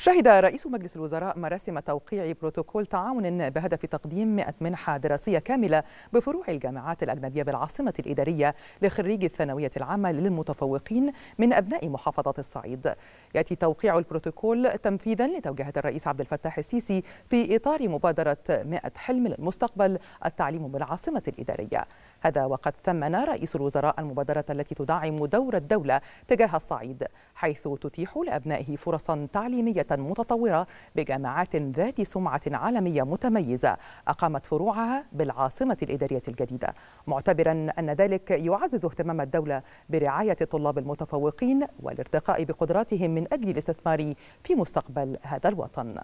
شهد رئيس مجلس الوزراء مراسم توقيع بروتوكول تعاون بهدف تقديم 100 منحة دراسية كاملة بفروع الجامعات الأجنبية بالعاصمة الإدارية لخريجي الثانوية العامة للمتفوقين من أبناء محافظة الصعيد. يأتي توقيع البروتوكول تنفيذا لتوجيهات الرئيس عبد الفتاح السيسي في إطار مبادرة 100 حلم للمستقبل التعليم بالعاصمة الإدارية. هذا وقد ثمن رئيس الوزراء المبادرة التي تدعم دور الدولة تجاه الصعيد حيث تتيح لأبنائه فرصا تعليمية متطورة بجامعات ذات سمعة عالمية متميزة أقامت فروعها بالعاصمة الإدارية الجديدة معتبرا أن ذلك يعزز اهتمام الدولة برعاية الطلاب المتفوقين والارتقاء بقدراتهم من أجل الاستثمار في مستقبل هذا الوطن